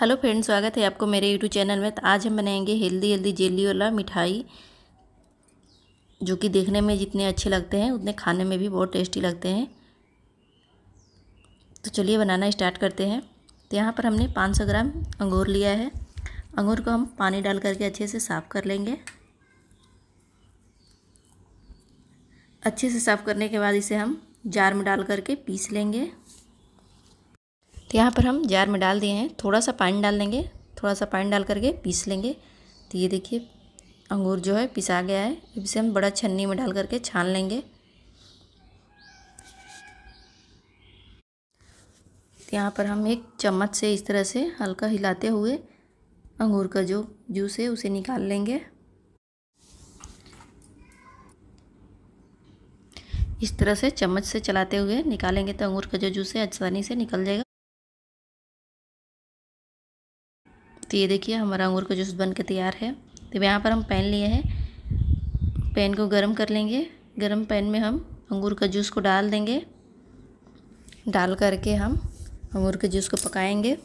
hello friend स्वागत है आपको मेरे यूट्यूब चैनल में तो आज हम बनाएंगे हेल्दी हेल्दी जेली वाला मिठाई जो कि देखने में जितने अच्छे लगते हैं उतने खाने में भी बहुत टेस्टी लगते हैं तो चलिए बनाना स्टार्ट करते हैं तो यहाँ पर हमने 500 ग्राम अंगूर लिया है अंगूर को हम पानी डाल करके अच्छे से साफ़ कर लेंगे अच्छे से साफ़ करने के बाद इसे हम जार में डाल करके पीस लेंगे तो यहाँ पर हम जार में डाल दिए हैं थोड़ा सा पानी डाल देंगे थोड़ा सा पानी डाल करके पीस लेंगे तो ये देखिए अंगूर जो है पिसा गया है इसे हम बड़ा छन्नी में डाल करके छान लेंगे तो यहाँ पर हम एक चम्मच से इस तरह से हल्का हिलाते हुए अंगूर का जो जूस है उसे निकाल लेंगे इस तरह से चम्मच से चलाते हुए निकालेंगे तो अंगूर का जो जूस है आसानी से निकल जाएगा तो ये देखिए हमारा अंगूर का जूस बन के तैयार है तो यहाँ पर हम पैन लिए हैं पैन को गर्म कर लेंगे गर्म पैन में हम अंगूर का जूस को डाल देंगे डाल करके हम अंगूर के जूस को पकाएंगे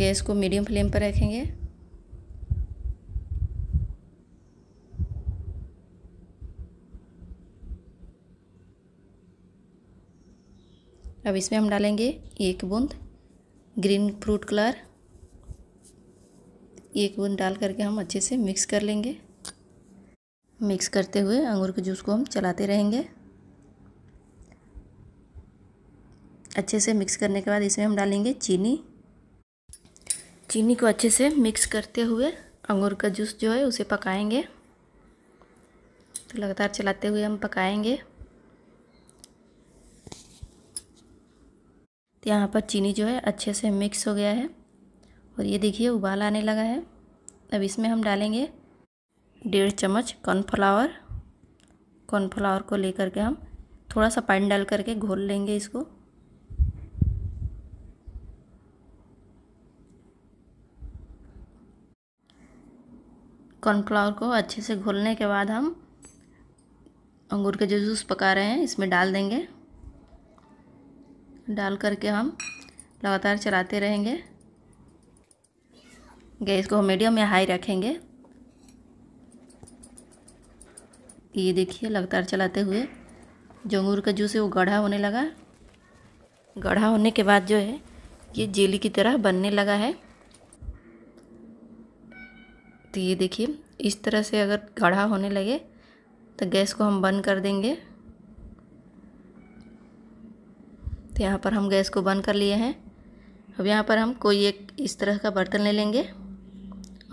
गैस को मीडियम फ्लेम पर रखेंगे अब इसमें हम डालेंगे एक बूंद ग्रीन फ्रूट कलर एक बूंद डाल करके हम अच्छे से मिक्स कर लेंगे मिक्स करते हुए अंगूर के जूस को हम चलाते रहेंगे अच्छे से मिक्स करने के बाद इसमें हम डालेंगे चीनी चीनी को अच्छे से मिक्स करते हुए अंगूर का जूस जो है उसे पकाएंगे तो लगातार चलाते हुए हम पकाएंगे तो यहाँ पर चीनी जो है अच्छे से मिक्स हो गया है और ये देखिए उबाल आने लगा है अब इसमें हम डालेंगे डेढ़ चम्मच कॉर्नफ्लावर कॉर्नफ्लावर को लेकर के हम थोड़ा सा पानी डाल करके घोल लेंगे इसको कॉर्नफ्लावर को अच्छे से घोलने के बाद हम अंगूर का जो जूस पका रहे हैं इसमें डाल देंगे डाल करके हम लगातार चलाते रहेंगे गैस को हम मीडियम या हाई रखेंगे ये देखिए लगातार चलाते हुए जो अंगूर का जूस है वो गढ़ा होने लगा गढ़ा होने के बाद जो है ये जेली की तरह बनने लगा है तो ये देखिए इस तरह से अगर गढ़ा होने लगे तो गैस को हम बंद कर देंगे तो यहाँ पर हम गैस को बंद कर लिए हैं अब यहाँ पर हम कोई एक इस तरह का बर्तन ले लेंगे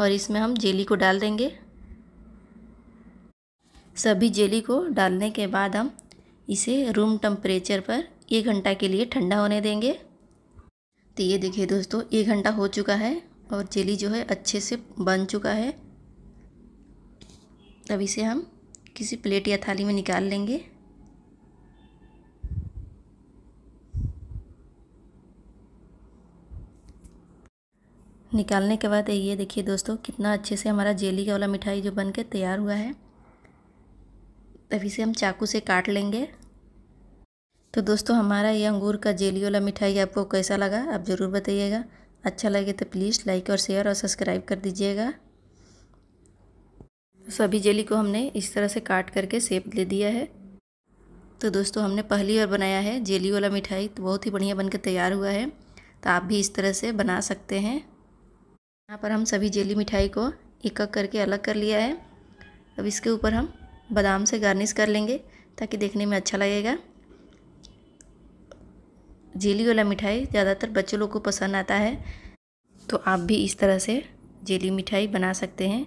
और इसमें हम जेली को डाल देंगे सभी जेली को डालने के बाद हम इसे रूम टेम्परेचर पर एक घंटा के लिए ठंडा होने देंगे तो ये देखिए दोस्तों एक घंटा हो चुका है और जेली जो है अच्छे से बन चुका है अब इसे हम किसी प्लेट या थाली में निकाल लेंगे निकालने के बाद ये देखिए दोस्तों कितना अच्छे से हमारा जेली का वाला मिठाई जो बन के तैयार हुआ है तब इसे हम चाकू से काट लेंगे तो दोस्तों हमारा ये अंगूर का जेली वाला मिठाई आपको कैसा लगा आप ज़रूर बताइएगा अच्छा लगे तो प्लीज़ लाइक और शेयर और सब्सक्राइब कर दीजिएगा तो सभी जेली को हमने इस तरह से काट करके सेप दे दिया है तो दोस्तों हमने पहली बार बनाया है जेली वाला मिठाई तो बहुत ही बढ़िया बनकर तैयार हुआ है तो आप भी इस तरह से बना सकते हैं यहाँ पर हम सभी जेली मिठाई को एक एक करके अलग कर लिया है अब इसके ऊपर हम बादाम से गार्निश कर लेंगे ताकि देखने में अच्छा लगेगा जेली वाला मिठाई ज़्यादातर बच्चों लोग को पसंद आता है तो आप भी इस तरह से जेली मिठाई बना सकते हैं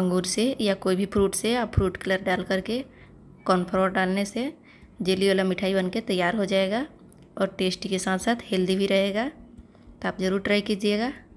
अंगूर से या कोई भी फ्रूट से आप फ्रूट कलर डाल करके कॉर्नफ्लावर डालने से जेली वाला मिठाई बन के तैयार हो जाएगा और टेस्टी के साथ साथ हेल्दी भी रहेगा तो आप ज़रूर ट्राई कीजिएगा